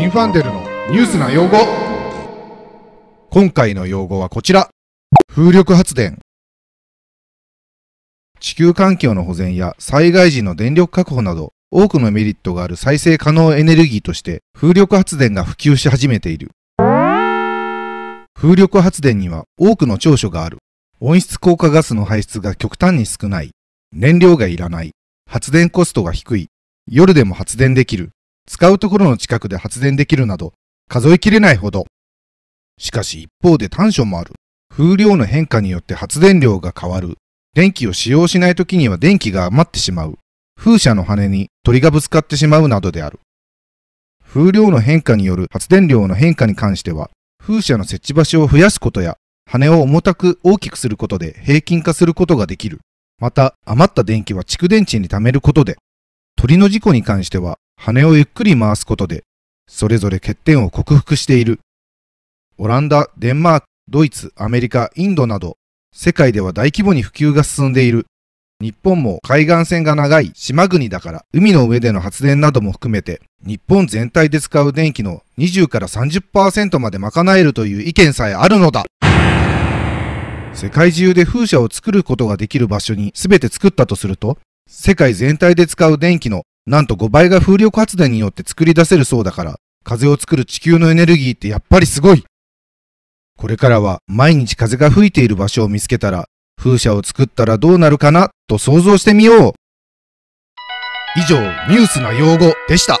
シンファンデルのニュースな用語今回の用語はこちら風力発電地球環境の保全や災害時の電力確保など多くのメリットがある再生可能エネルギーとして風力発電が普及し始めている風力発電には多くの長所がある温室効果ガスの排出が極端に少ない燃料がいらない発電コストが低い夜でも発電できる使うところの近くで発電できるなど、数えきれないほど。しかし一方で短所もある。風量の変化によって発電量が変わる。電気を使用しない時には電気が余ってしまう。風車の羽に鳥がぶつかってしまうなどである。風量の変化による発電量の変化に関しては、風車の設置場所を増やすことや、羽を重たく大きくすることで平均化することができる。また、余った電気は蓄電池に貯めることで、鳥の事故に関しては、羽をゆっくり回すことで、それぞれ欠点を克服している。オランダ、デンマーク、ドイツ、アメリカ、インドなど、世界では大規模に普及が進んでいる。日本も海岸線が長い島国だから海の上での発電なども含めて日本全体で使う電気の20から30%まで賄えるという意見さえあるのだ世界中で風車を作ることができる場所に全て作ったとすると世界全体で使う電気のなんと5倍が風力発電によって作り出せるそうだから、風を作る地球のエネルギーってやっぱりすごいこれからは毎日風が吹いている場所を見つけたら、風車を作ったらどうなるかなと想像してみよう以上、ニュースな用語でした。